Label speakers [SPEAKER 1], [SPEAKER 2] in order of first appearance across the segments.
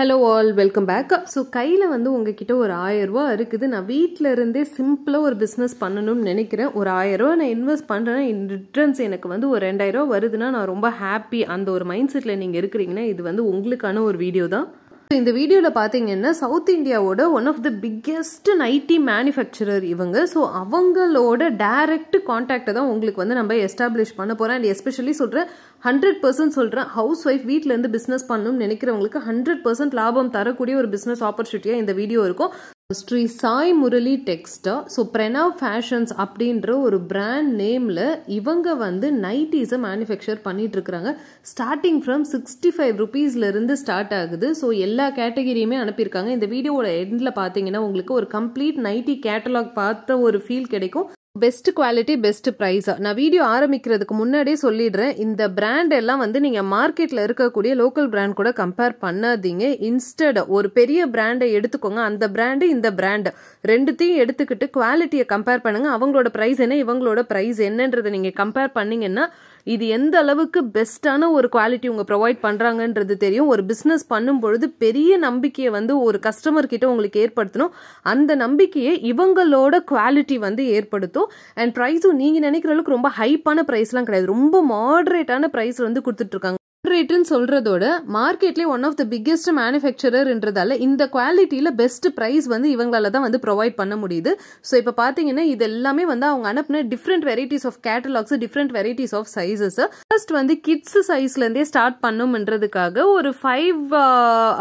[SPEAKER 1] hello all welcome back so கையில் வந்து உங்ககிட்ட ஒரு ஆயரூவா இருக்குது நான் வீட்டில் இருந்தே சிம்பிளாக ஒரு பிஸ்னஸ் பண்ணணும்னு நினைக்கிறேன் ஒரு ஆயரூவா நான் இன்வெஸ்ட் பண்ணுறேன்னா ரிட்டர்ன்ஸ் எனக்கு வந்து ஒரு ரெண்டாயிரூவா வருதுன்னா நான் ரொம்ப ஹாப்பி அந்த ஒரு மைண்ட் செட்டில் நீங்கள் இருக்கிறீங்கன்னா இது வந்து உங்களுக்கான ஒரு வீடியோ தான் இந்த வீடியோவில் பார்த்தீங்கன்னா சவுத் இந்தியாவோட one of the biggest nighty manufacturer இவங்க ஸோ அவங்களோட டைரக்ட் காண்டாக்டை தான் உங்களுக்கு வந்து நம்ம எஸ்டாப்ளிஷ் பண்ண போகிறோம் அண்ட் எஸ்பெஷலி சொல்கிறேன் ஹண்ட்ரட் பர்சன்ட் சொல்கிறேன் ஹவுஸ் ஒய்ஃப் வீட்டிலேருந்து பிஸ்னஸ் பண்ணணும்னு நினைக்கிறவங்களுக்கு ஹண்ட்ரட் பர்சன்ட் லாபம் தரக்கூடிய ஒரு பிஸ்னஸ் ஆப்பர்ச்சுனிட்டியாக இந்த வீடியோ இருக்கும் ஸ்ரீ சாய் முரளி டெக்ஸ்டா ஸோ பிரணாவ் ஃபேஷன்ஸ் அப்படின்ற ஒரு பிராண்ட் நேமில் இவங்க வந்து நைட்டிஸை மேனுஃபேக்சர் இருக்கிறாங்க ஸ்டார்டிங் ஃப்ரம் சிக்ஸ்டி ஃபைவ் ருபீஸ்லேருந்து ஸ்டார்ட் ஆகுது ஸோ எல்லா கேட்டகிரியுமே அனுப்பியிருக்காங்க இந்த வீடியோவோட எண்டில் பார்த்தீங்கன்னா உங்களுக்கு ஒரு கம்ப்ளீட் நைட்டி கேட்டலாக் பார்த்த ஒரு ஃபீல் கிடைக்கும் பெஸ்ட் குவாலிட்டி பெஸ்ட் ப்ரைஸாக நான் வீடியோ ஆரம்பிக்கிறதுக்கு முன்னாடியே சொல்லிடுறேன் இந்த பிராண்ட் எல்லாம் வந்து நீங்கள் மார்க்கெட்டில் இருக்கக்கூடிய லோக்கல் பிராண்ட் கூட கம்பேர் பண்ணாதீங்க இன்ஸ்டட் ஒரு பெரிய பிராண்டை எடுத்துக்கோங்க அந்த பிராண்டு இந்த பிராண்டு ரெண்டுத்தையும் எடுத்துக்கிட்டு குவாலிட்டியை கம்பேர் பண்ணுங்கள் அவங்களோட ப்ரைஸ் என்ன இவங்களோட ப்ரைஸ் என்னன்றதை நீங்கள் கம்பேர் பண்ணிங்கன்னா இது எந்த அளவுக்கு பெஸ்ட்டான ஒரு குவாலிட்டி உங்கள் ப்ரொவைட் பண்ணுறாங்கன்றது தெரியும் ஒரு பிஸ்னஸ் பண்ணும் பொழுது பெரிய நம்பிக்கையை வந்து ஒரு கஸ்டமர் கிட்ட உங்களுக்கு ஏற்படுத்தணும் அந்த நம்பிக்கையை இவங்களோட குவாலிட்டி வந்து ஏற்படுத்தும் அண்ட் ப்ரைஸும் நீங்கள் நினைக்கிற அளவுக்கு ரொம்ப ஹைப்பான ப்ரைஸ்லாம் கிடையாது ரொம்ப மாடரேட்டான ப்ரைஸ் வந்து கொடுத்துட்ருக்காங்க ஆப்ரேட்டர்னு சொல்கிறதோட மார்க்கெட்லேயே ஒன் ஆஃப் த பிக்கெஸ்ட் மேனுஃபேக்சரர்ன்றதால இந்த குவாலிட்டியில் பெஸ்ட் ப்ரைஸ் வந்து இவங்களால தான் வந்து ப்ரொவைட் பண்ண முடியுது ஸோ இப்போ பார்த்தீங்கன்னா இது எல்லாமே வந்து அவங்க அனுப்பின different varieties of catalogs different varieties of sizes first வந்து கிட்ஸ் சைஸ்லேருந்தே ஸ்டார்ட் பண்ணும்ன்றதுக்காக ஒரு ஃபைவ்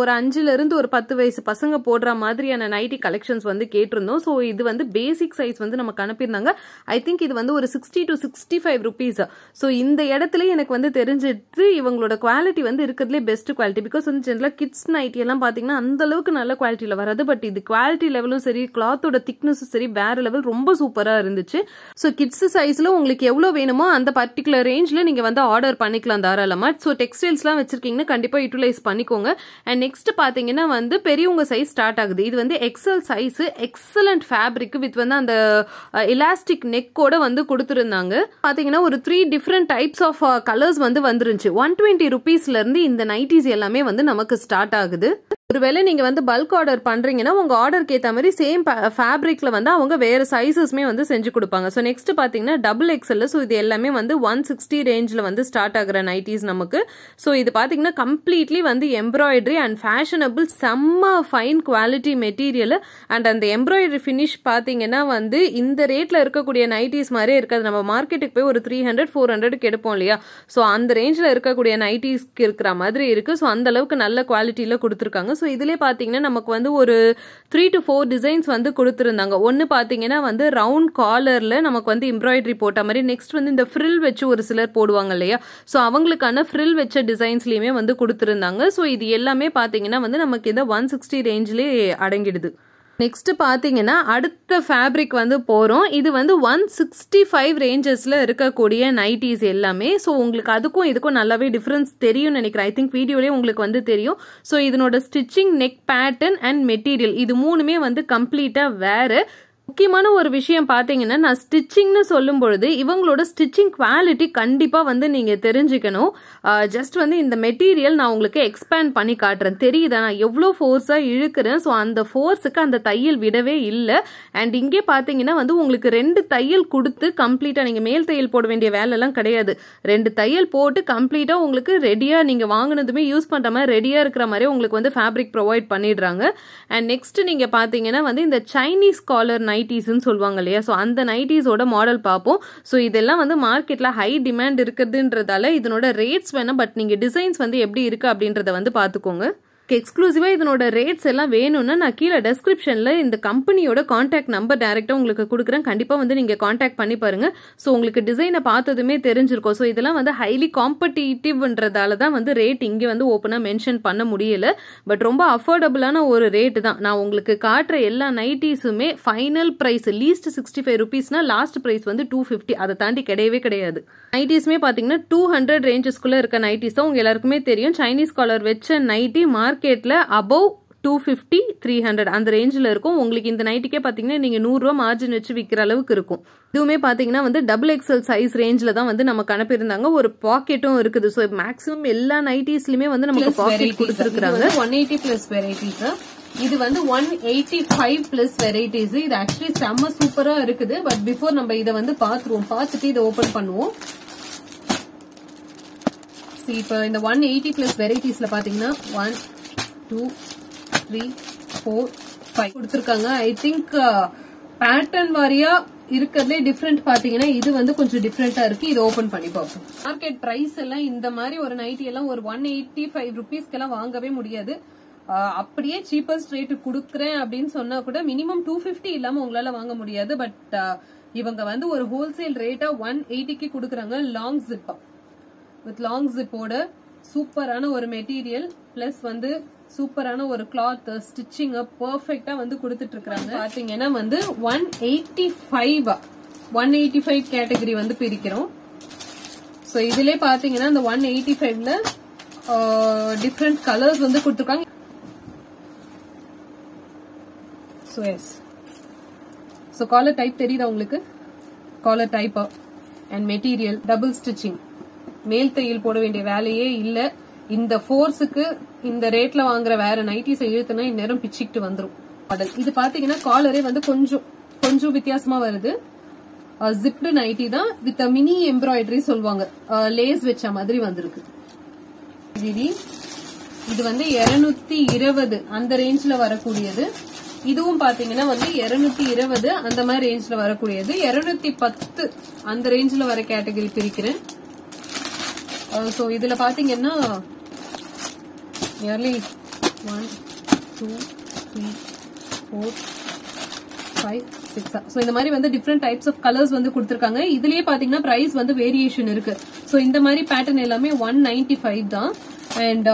[SPEAKER 1] ஒரு அஞ்சுலேருந்து ஒரு பத்து வயசு பசங்க போடுற மாதிரியான நைட்டி கலெக்ஷன்ஸ் வந்து கேட்டிருந்தோம் ஸோ இது வந்து பேசிக் சைஸ் வந்து நமக்கு அனுப்பியிருந்தாங்க ஐ திங்க் இது வந்து ஒரு sixty to sixty five rupees so இந்த இடத்துல எனக்கு வந்து தெரிஞ்சிட்டு இவங்களோட குவாலிட்டி வந்து இருக்கிறதுலே பெஸ்ட் குவாலிட்டி பிகாஸ் வந்து ஜென்ரலாக கிட்ஸ் நைட்டி எல்லாம் பார்த்தீங்கன்னா அந்த அளவுக்கு நல்ல குவாலிட்டியில் வராது பட் இது குவாலிட்டி லெவலும் சரி கிளாத்தோட திக்னஸும் சரி வேற லெவல் ரொம்ப சூப்பராக இருந்துச்சு ஸோ கிட்ஸ் சைஸில் உங்களுக்கு எவ்வளோ வேணுமோ அந்த பர்டிகுலர் ரேஞ்சில் நீங்கள் வந்து ஆர்டர் பண்ணிக்கலாம் தாராளமாக ஸோ டெக்ஸ்டைல்ஸ்லாம் வச்சிருக்கீங்கன்னா கண்டிப்பாக யூட்டிலைஸ் பண்ணிக்கோங்க அண்ட் நெக்ஸ்ட் பார்த்தீங்கன்னா வந்து பெரியவங்க சைஸ் ஸ்டார்ட் ஆகுது இது வந்து XL size excellent fabric with வந்து அந்த எலாஸ்டிக் நெக்கோட வந்து கொடுத்துருந்தாங்க பார்த்தீங்கன்னா ஒரு three different types of colours வந்து வந்துருந்துச்சு ஒன் டுவெண்ட்டி ஃபிஃப்டி ருபீஸ்லேருந்து இந்த நைட்டிஸ் எல்லாமே வந்து நமக்கு ஸ்டார்ட் ஆகுது ஒருவேளை நீங்கள் வந்து பல்க் ஆர்டர் பண்ணுறீங்கன்னா உங்கள் ஆர்டருக்கு ஏற்ற மாதிரி சேம் ஃபேப்ரிக்கில் வந்து அவங்க வேறு சைஸஸ்மே வந்து செஞ்சு கொடுப்பாங்க ஸோ நெக்ஸ்ட் பார்த்தீங்கன்னா டபுள் எக்ஸல் ஸோ இது எல்லாமே வந்து ஒன் சிக்ஸ்டி ரேஞ்சில் வந்து ஸ்டார்ட் ஆகிற நைட்டிஸ் நமக்கு ஸோ இது பார்த்தீங்கன்னா கம்ப்ளீட்லி வந்து எம்ப்ராய்டரி அண்ட் ஃபேஷனபிள் செம்ம ஃபைன் குவாலிட்டி மெட்டீரியல் அண்ட் அந்த எம்ப்ராய்டரி ஃபினிஷ் பார்த்தீங்கன்னா வந்து இந்த ரேட்டில் இருக்கக்கூடிய நைட்டிஸ் மாதிரியே இருக்காது நம்ம மார்க்கெட்டுக்கு போய் ஒரு த்ரீ ஹண்ட்ரட் ஃபோர் ஹண்ட்ரடுக்கு எடுப்போம் இல்லையா ஸோ அந்த ரேஞ்சில் இருக்கக்கூடிய நைட்டிஸ்க்கு இருக்கிற மாதிரி இருக்குது ஸோ அந்த அளவுக்கு நல்ல குவாலிட்டியில் கொடுத்துருக்காங்க ஸோ இதிலே பார்த்தீங்கன்னா நமக்கு வந்து ஒரு த்ரீ டு ஃபோர் டிசைன்ஸ் வந்து கொடுத்துருந்தாங்க ஒன்று பார்த்தீங்கன்னா வந்து ரவுண்ட் காலரில் நமக்கு வந்து எம்ப்ராய்டரி போட்ட மாதிரி நெக்ஸ்ட் வந்து இந்த ஃப்ரில் வச்சு ஒரு சிலர் போடுவாங்க இல்லையா ஸோ அவங்களுக்கான ஃப்ரில் வச்ச டிசைன்ஸ்லேயுமே வந்து கொடுத்துருந்தாங்க ஸோ இது எல்லாமே பார்த்தீங்கன்னா வந்து நமக்கு இந்த ஒன் சிக்ஸ்டி ரேஞ்சிலே அடங்கிடுது நெக்ஸ்ட் பார்த்தீங்கன்னா அடுத்த ஃபேப்ரிக் வந்து போகிறோம் இது வந்து ஒன் சிக்ஸ்டி ஃபைவ் ரேஞ்சஸில் இருக்கக்கூடிய நைட்டிஸ் எல்லாமே ஸோ உங்களுக்கு அதுக்கும் இதுக்கும் நல்லாவே டிஃப்ரென்ஸ் தெரியும்னு நினைக்கிறேன் ஐ திங்க் வீடியோலேயே உங்களுக்கு வந்து தெரியும் ஸோ இதனோட stitching neck pattern and material இது மூணுமே வந்து கம்ப்ளீட்டாக வேறு முக்கியமான ஒரு விஷயம் பார்த்தீங்கன்னா நான் ஸ்டிச்சிங்னு சொல்லும் பொழுது இவங்களோட ஸ்டிச்சிங் குவாலிட்டி கண்டிப்பாக வந்து நீங்கள் தெரிஞ்சுக்கணும் ஜஸ்ட் வந்து இந்த மெட்டீரியல் நான் உங்களுக்கு எக்ஸ்பேண்ட் பண்ணி காட்டுறேன் தெரியுதா நான் எவ்வளோ ஃபோர்ஸாக இழுக்கிறேன் ஸோ அந்த ஃபோர்ஸுக்கு அந்த தையல் விடவே இல்லை அண்ட் இங்கே பார்த்தீங்கன்னா வந்து உங்களுக்கு ரெண்டு தையல் கொடுத்து கம்ப்ளீட்டாக நீங்கள் மேல் தையல் போட வேண்டிய வேலைலாம் கிடையாது ரெண்டு தையல் போட்டு கம்ப்ளீட்டாக உங்களுக்கு ரெடியாக நீங்கள் வாங்கினதுமே யூஸ் பண்ணுற மாதிரி ரெடியாக இருக்கிற மாதிரி உங்களுக்கு வந்து ஃபேப்ரிக் ப்ரொவைட் பண்ணிடுறாங்க அண்ட் நெக்ஸ்ட் நீங்கள் பார்த்தீங்கன்னா வந்து இந்த சைனீஸ் காலர் நைன் நைட்டிஸ்ன்னு சொல்லுவாங்க இல்லையா ஸோ அந்த நைட்டிஸோட மாடல் பார்ப்போம் ஸோ இதெல்லாம் வந்து மார்க்கெட்டில் ஹை டிமாண்ட் இருக்குதுன்றதால இதனோட ரேட்ஸ் வேணால் பட் நீங்கள் டிசைன்ஸ் வந்து எப்படி இருக்குது அப்படின்றத வந்து பார்த்துக்கோங்க எக்ஸ்க்ளூசிவாக இதனோட ரேட்ஸ் எல்லாம் வேணும்னா நான் கீழே டெஸ்கிரிப்ஷனில் இந்த கம்பெனியோட காண்டாக்ட் நம்பர் டேரெக்டாக உங்களுக்கு கொடுக்குறேன் கண்டிப்பாக வந்து நீங்கள் காண்டாக்ட் பண்ணி பாருங்கள் ஸோ உங்களுக்கு டிசைனை பார்த்ததுமே தெரிஞ்சிருக்கும் ஸோ இதெல்லாம் வந்து ஹைலி காம்படிட்டிவ்ன்றதால தான் வந்து ரேட் இங்கே வந்து ஓப்பனாக மென்ஷன் பண்ண முடியல பட் ரொம்ப அஃபோர்டபுளான ஒரு ரேட்டு தான் நான் உங்களுக்கு காட்டுற எல்லா நைட்டிஸுமே final price least sixty five ருபீஸ்னா லாஸ்ட் ப்ரைஸ் வந்து டூ ஃபிஃப்டி அதை தாண்டி கிடையவே கிடையாது நைட்டிஸுமே பார்த்தீங்கன்னா டூ ஹண்ட்ரட் ரேஞ்சஸ்குள்ளே இருக்க நைட்டிஸ் தான் உங்கள் எல்லாருக்குமே தெரியும் சைனீஸ் காலர் வச்ச நைட்டி மார்க் மார்க்கெட்டில் above two fifty three hundred அந்த ரேஞ்சில் இருக்கும் உங்களுக்கு இந்த நைட்டுக்கே பார்த்தீங்கன்னா நீங்கள் நூறுரூவா மார்ஜின் வச்சு விற்கிற அளவுக்கு இருக்கும் இதுவுமே பார்த்தீங்கன்னா வந்து டபுள் எக்ஸல் சைஸ் ரேஞ்சில் தான் வந்து நமக்கு அனுப்பியிருந்தாங்க ஒரு பாக்கெட்டும் இருக்குது ஸோ மேக்ஸிமம் எல்லா நைட்டிஸ்லையுமே வந்து நமக்கு பாக்கெட் கொடுத்துருக்குறாங்க ஒன் எயிட்டி பிளஸ் வெரைட்டிஸ் இது வந்து one eighty five plus varieties இது ஆக்சுவலி செம்ம சூப்பராக இருக்குது பட் பிஃபோர் நம்ம இதை வந்து பார்த்துருவோம் பார்த்துட்டு இதை ஓப்பன் பண்ணுவோம் இப்போ இந்த ஒன் எயிட்டி பிளஸ் வெரைட்டிஸ்ல பாத்தீங்கன்னா one two three four five கொடுத்துருக்காங்க ஐ திங்க் பேட்டர்ன் வாரியா இருக்கிறதுலே டிஃப்ரெண்ட் பாத்தீங்கன்னா இது வந்து கொஞ்சம் டிஃப்ரெண்டா இருக்கு இது ஓபன் பண்ணி பார்ப்போம் மார்க்கெட் பிரைஸ் எல்லாம் இந்த மாதிரி ஒரு நைட்டி எல்லாம் ஒரு ஒன் எயிட்டி ஃபைவ் ருபீஸ்க்கு எல்லாம் வாங்கவே முடியாது uh, அப்படியே சீப்பஸ்ட் ரேட்டு கொடுக்குறேன் அப்படின்னு சொன்னா கூட மினிமம் டூ பிப்டி இல்லாம உங்களால வாங்க முடியாது பட் uh, இவங்க வந்து ஒரு ஹோல்சேல் ரேட்டா ஒன் எயிட்டிக்கு கொடுக்குறாங்க லாங் ஜிப்பா வித் லாங் ஜிப்போட சூப்பரான ஒரு மெட்டீரியல் பிளஸ் வந்து சூப்பரான ஒரு கிளாத் ஸ்டிச்சிங் பர்ஃபெக்டா வந்து கொடுத்துட்டு இருக்காங்க பாத்தீங்கன்னா வந்து one eighty five one eighty five category வந்து பிரிக்கிறோம் ஸோ இதுல பாத்தீங்கன்னா இந்த ஒன் எயிட்டி ஃபைவ்ல டிஃப்ரெண்ட் கலர்ஸ் வந்து கொடுத்துருக்காங்க so yes so collar type தெரியுதா உங்களுக்கு collar type and material double stitching மேல் தையல் போட வேண்டிய வேலையே இல்ல இந்த ஃபோர்ஸுக்கு இந்த ரேட்ல வாங்குற வேற நைட்டிஸ் இழுத்துனா இந்நேரம் பிச்சுக்கிட்டு வந்துடும் மாடல் இது பாத்தீங்கன்னா காலரே வந்து கொஞ்சம் கொஞ்சம் வித்தியாசமா வருது ஜிப்டு நைட்டி தான் வித் மினி எம்ப்ராய்டரி சொல்லுவாங்க லேஸ் வச்ச மாதிரி வந்திருக்கு இது வந்து இருநூத்தி இருபது அந்த ரேஞ்ச்ல வரக்கூடியது இதுவும் பாத்தீங்கன்னா வந்து இருநூத்தி இருபது அந்த மாதிரி ரேஞ்ச்ல வரக்கூடியது இருநூத்தி பத்து அந்த ரேஞ்ச்ல வர கேட்டகரி பிரிக்கிறேன் ஸோ இதில் பார்த்தீங்கன்னா nearly one two three four five சிக்ஸா ஸோ இந்த மாதிரி வந்து டிஃப்ரெண்ட் டைப்ஸ் ஆஃப் கலர்ஸ் வந்து கொடுத்துருக்காங்க இதுலேயே பாத்தீங்கன்னா ப்ரைஸ் வந்து வேரியேஷன் இருக்கு ஸோ இந்த மாதிரி பேட்டர்ன் எல்லாமே ஒன் நைன்டி ஃபைவ் தான் அண்ட்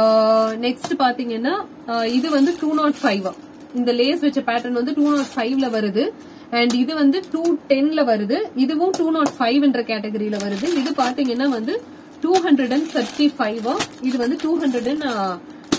[SPEAKER 1] நெக்ஸ்ட் uh, பாத்தீங்கன்னா uh, இது வந்து டூ நாட் ஃபைவ் இந்த லேஸ் வச்ச பேட்டர்ன் வந்து டூ நாட் ஃபைவ்ல வருது அண்ட் இது வந்து டூ டென்ல வருது இதுவும் டூ நாட் ஃபைவ்ன்ற கேட்டகரியில வருது இது பாத்தீங்கன்னா வந்து two hundred and thirty five இது வந்து டூ ஹண்ட்ரட் அண்ட்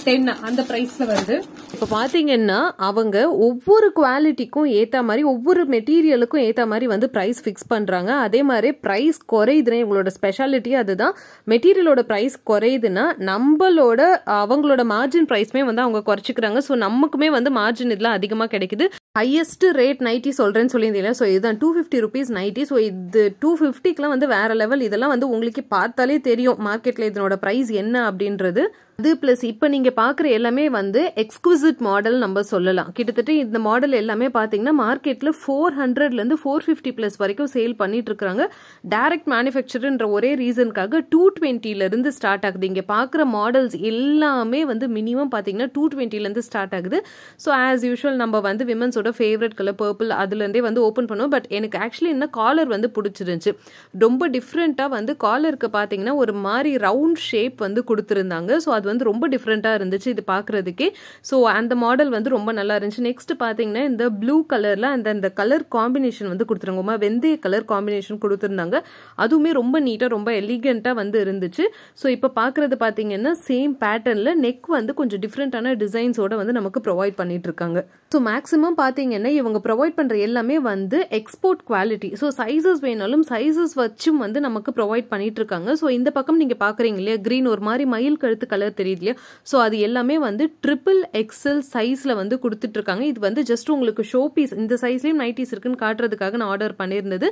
[SPEAKER 1] டென் அந்த ப்ரைஸில் வருது இப்போ பார்த்தீங்கன்னா அவங்க ஒவ்வொரு குவாலிட்டிக்கும் ஏற்ற மாதிரி ஒவ்வொரு மெட்டீரியலுக்கும் ஏற்ற மாதிரி வந்து ப்ரைஸ் ஃபிக்ஸ் பண்ணுறாங்க அதே மாதிரி ப்ரைஸ் குறையுதுன்னா இவங்களோட ஸ்பெஷாலிட்டி அதுதான் மெட்டீரியலோட ப்ரைஸ் குறையுதுன்னா நம்மளோட அவங்களோட மார்ஜின் ப்ரைஸ்மே வந்து அவங்க குறைச்சிக்கிறாங்க ஸோ நமக்குமே வந்து மார்ஜின் இதெல்லாம் அதிகமாக கிடைக்குது ஹையஸ்ட் ரேட் நைட்டி சொல்கிறேன்னு சொல்லியிருந்தீங்களா ஸோ இதுதான் two fifty rupees nighty so இது டூ ஃபிஃப்டிக்கெலாம் வந்து வேறு லெவல் இதெல்லாம் வந்து உங்களுக்கு பார்த்தாலே தெரியும் மார்க்கெட்டில் இதனோட ப்ரைஸ் என்ன அப்படின்றது அது ப்ளஸ் இப்போ நீங்கள் பார்க்குற எல்லாமே வந்து எக்ஸ்க்ளூசிவ் மாடல் நம்ம சொல்லலாம் கிட்டத்தட்ட இந்த மாடல் எல்லாமே பார்த்தீங்கன்னா மார்க்கெட்டில் ஃபோர் ஹண்ட்ரட்லேருந்து ஃபோர் ஃபிஃப்டி ப்ளஸ் வரைக்கும் சேல் பண்ணிட்டு இருக்கிறாங்க டேரக்ட் மேனுஃபேக்சருன்ற ஒரே ரீசனுக்காக டூ டுவெண்ட்டிலேருந்து ஸ்டார்ட் ஆகுது இங்கே பார்க்குற மாடல்ஸ் எல்லாமே வந்து மினிமம் பார்த்தீங்கன்னா டூ டுவெண்ட்டிலேருந்து ஸ்டார்ட் ஆகுது ஸோ ஆஸ் யூஷுவல் நம்ம வந்து விமன்ஸோட ஃபேவரட் கலர் பர்பிள் அதுலேருந்தே வந்து ஓப்பன் பண்ணுவோம் பட் எனக்கு ஆக்சுவலி என்ன காலர் வந்து பிடிச்சிருந்துச்சு ரொம்ப டிஃப்ரெண்ட்டாக வந்து காலருக்கு பார்த்தீங்கன்னா ஒரு மாதிரி ரவுண்ட் ஷேப் வந்து கொடுத்துருந்தாங்க ஸோ அது வந்து ரொம்ப டிஃப்ரெண்ட்டாக இருந்துச்சு இது பார்க்குறதுக்கே ஸோ அந்த மாடல் வந்து ரொம்ப நல்லா இருந்துச்சு நெக்ஸ்ட் பார்த்தீங்கன்னா இந்த ப்ளூ கலரில் அந்த அந்த கலர் காம்பினேஷன் வந்து கொடுத்துருங்கம்மா வெந்தய கலர் காம்பினேஷன் கொடுத்துருந்தாங்க அதுவுமே ரொம்ப நீட்டாக ரொம்ப எலிகண்ட்டாக வந்து இருந்துச்சு ஸோ இப்போ பார்க்குறது பார்த்தீங்கன்னா சேம் பேட்டர்னில் நெக் வந்து கொஞ்சம் டிஃப்ரெண்ட்டான டிசைன்ஸோட வந்து நமக்கு ப்ரொவைட் பண்ணிட்டு இருக்காங்க ஸோ மேக்ஸிமம் பார்த்தீங்கன்னா இவங்க ப்ரொவைட் பண்ணுற எல்லாமே வந்து எக்ஸ்போர்ட் குவாலிட்டி ஸோ சைஸஸ் வேணாலும் சைஸஸ் வச்சும் வந்து நமக்கு ப்ரொவைட் பண்ணிட்டு இருக்காங்க ஸோ இந்த பக்கம் நீங்கள் பார்க்குறீங்க இல்லையா க்ரீன் ஒரு மாதிரி மயில் கழுத்து கலர் தெரியுது ஸோ அது எல்லாமே வந்து ட்ரிபிள் எக்ஸல் சைஸில் வந்து கொடுத்துட்ருக்காங்க இது வந்து ஜஸ்ட் உங்களுக்கு ஷோ பீஸ் இந்த சைஸ்லேயும் நைட்டிஸ் இருக்குன்னு காட்டுறதுக்காக நான் ஆர்டர் பண்ணியிருந்தது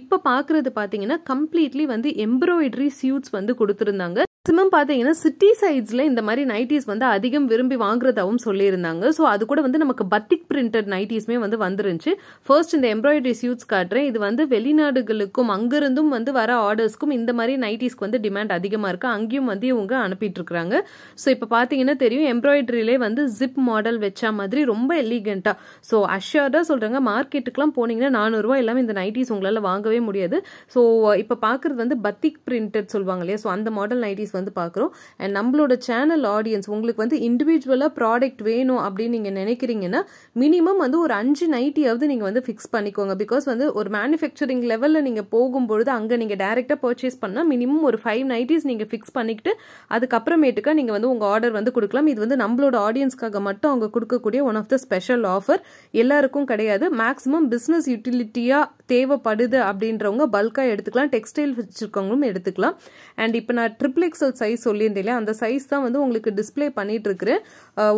[SPEAKER 1] இப்போ பார்க்குறது பார்த்தீங்கன்னா கம்ப்ளீட்லி வந்து எம்ப்ராய்டரி சியூட்ஸ் வந்து கொடுத்துருந்தாங்க மேக்ஸிமம் பார்த்தீங்கன்னா சிட்டி சைட்ஸில் இந்த மாதிரி நைட்டிஸ் வந்து அதிகம் விரும்பி வாங்குறதாகவும் சொல்லியிருந்தாங்க ஸோ அது கூட வந்து நமக்கு பத்திக் பிரிண்டட் நைட்டிஸ்மே வந்து வந்துருந்துச்சு ஃபர்ஸ்ட் இந்த எம்ப்ராய்டரி சூட்ஸ் காட்டுறேன் இது வந்து வெளிநாடுகளுக்கும் அங்கிருந்தும் வந்து வர ஆர்டர்ஸ்க்கும் இந்த மாதிரி நைட்டிஸ்க்கு வந்து டிமாண்ட் அதிகமாக இருக்குது அங்கேயும் வந்து இவங்க அனுப்பிட்டுருக்குறாங்க ஸோ இப்போ பார்த்தீங்கன்னா தெரியும் எம்ப்ராய்டரியிலே வந்து ஜிப் மாடல் வச்ச மாதிரி ரொம்ப எலிகெண்ட்டாக ஸோ அஷ்யூர்டாக சொல்கிறாங்க மார்க்கெட்டுக்குலாம் போனீங்கன்னா நானூறுவா எல்லாமே இந்த நைட்டிஸ் உங்களால் வாங்கவே முடியாது ஸோ இப்போ பார்க்குறது வந்து பத்திக் பிரிண்டட் சொல்லுவாங்க இல்லையா ஸோ அந்த மாடல் நைட்டிஸ் வந்து பார்க்குறோம் அண்ட் நம்மளோட சேனல் ஆடியன்ஸ் உங்களுக்கு வந்து இண்டிவிஜுவலாக ப்ராடக்ட் வேணும் அப்படின்னு நீங்கள் நினைக்கிறீங்கன்னா மினிமம் வந்து ஒரு அஞ்சு நைட்டியாவது நீங்கள் வந்து ஃபிக்ஸ் பண்ணிக்கோங்க பிகாஸ் வந்து ஒரு மேனுஃபேக்சரிங் லெவலில் நீங்கள் போகும்பொழுது அங்கே நீங்கள் டேரெக்டாக பர்ச்சேஸ் பண்ணால் மினிமம் ஒரு ஃபைவ் நைட்டிஸ் நீங்கள் ஃபிக்ஸ் பண்ணிக்கிட்டு அதுக்கப்புறமேட்டுக்காக நீங்கள் வந்து உங்கள் ஆர்டர் வந்து கொடுக்கலாம் இது வந்து நம்மளோட ஆடியன்ஸ்க்காக மட்டும் அவங்க கொடுக்கக்கூடிய one of the special offer எல்லாருக்கும் கிடையாது மேக்ஸிமம் பிஸ்னஸ் யூட்டிலிட்டியாக தேவைப்படுது அப்படின்றவங்க பல்காக எடுத்துக்கலாம் டெக்ஸ்டைல் வச்சுருக்கவங்களும் எடுத்துக்கலாம் அண்ட் இப்போ நான் ட்ரிபிள் எக்ஸல் சைஸ் சொல்லியிருந்தேன் அந்த சைஸ் தான் வந்து உங்களுக்கு டிஸ்பிளே பண்ணிட்டு இருக்கிறேன்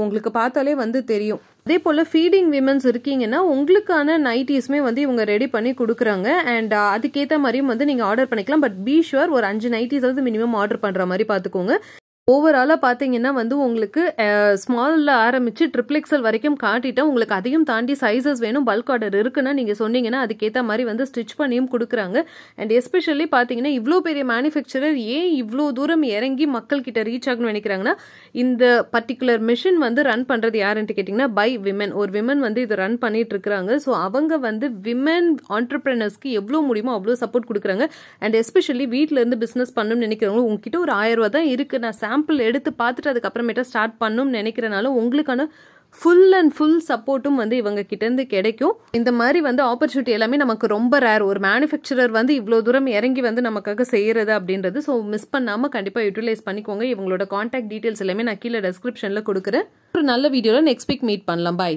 [SPEAKER 1] உங்களுக்கு பார்த்தாலே வந்து தெரியும் அதே போல் ஃபீடிங் விமன்ஸ் இருக்கீங்கன்னா உங்களுக்கான நைட்டிஸுமே வந்து இவங்க ரெடி பண்ணி கொடுக்குறாங்க அண்ட் அதுக்கேற்ற மாதிரியும் வந்து நீங்கள் ஆர்டர் பண்ணிக்கலாம் பட் பி ஷுவர் ஒரு அஞ்சு நைட்டிஸாவது மினிமம் ஆர்டர் பண்ணுற மாதிரி பார்த்துக்கோங்க ஓவராலாக பார்த்தீங்கன்னா வந்து உங்களுக்கு ஸ்மாலில் ஆரம்பித்து ட்ரிபிள் எக்ஸல் வரைக்கும் காட்டிட்டு உங்களுக்கு அதையும் தாண்டி சைஸஸ் வேணும் பல்க் ஆர்டர் இருக்குன்னா நீங்கள் சொன்னீங்கன்னா அதுக்கேற்ற மாதிரி வந்து ஸ்டிச் பண்ணியும் கொடுக்குறாங்க அண்ட் எஸ்பெஷலி பார்த்தீங்கன்னா இவ்வளோ பெரிய மேனுஃபேக்சரர் ஏன் இவ்வளோ தூரம் இறங்கி மக்கள்கிட்ட ரீச் ஆகணும்னு நினைக்கிறாங்கன்னா இந்த பர்டிகுலர் மிஷின் வந்து ரன் பண்ணுறது யாருன்ட்டு கேட்டிங்கன்னா பை விமன் ஒரு விமன் வந்து இது ரன் பண்ணிட்டு இருக்கிறாங்க ஸோ அவங்க வந்து விமன் ஆண்டர்பிரினர்ஸ்க்கு எவ்வளோ முடியுமோ அவ்வளோ சப்போர்ட் கொடுக்குறாங்க அண்ட் எஸ்பெஷலி வீட்டிலேருந்து பிஸ்னஸ் பண்ணணும்னு நினைக்கிறவங்க உங்ககிட்ட ஒரு ஆயிரம் ரூபா தான் இருக்குது நான் சாம்பிள் எடுத்து பார்த்துட்டு அதுக்கப்புறமேட்டா ஸ்டார்ட் பண்ணணும்னு நினைக்கிறனால உங்களுக்கான ஃபுல் அண்ட் ஃபுல் சப்போர்ட்டும் வந்து இவங்க கிட்டேருந்து கிடைக்கும் இந்த மாதிரி வந்து ஆப்பர்ச்சுனிட்டி எல்லாமே நமக்கு ரொம்ப ரேர் ஒரு மேனுஃபேக்சரர் வந்து இவ்வளோ தூரம் இறங்கி வந்து நமக்காக செய்கிறது அப்படின்றது ஸோ மிஸ் பண்ணாமல் கண்டிப்பாக யூட்டிலைஸ் பண்ணிக்கோங்க இவங்களோட காண்டாக்ட் டீட்டெயில்ஸ் எல்லாமே நான் கீழே டெஸ்கிரிப்ஷனில் கொடுக்குறேன் ஒரு நல்ல வீடியோவில் நெக்ஸ்ட் வீக் மீட் பண்ணலாம் பாய்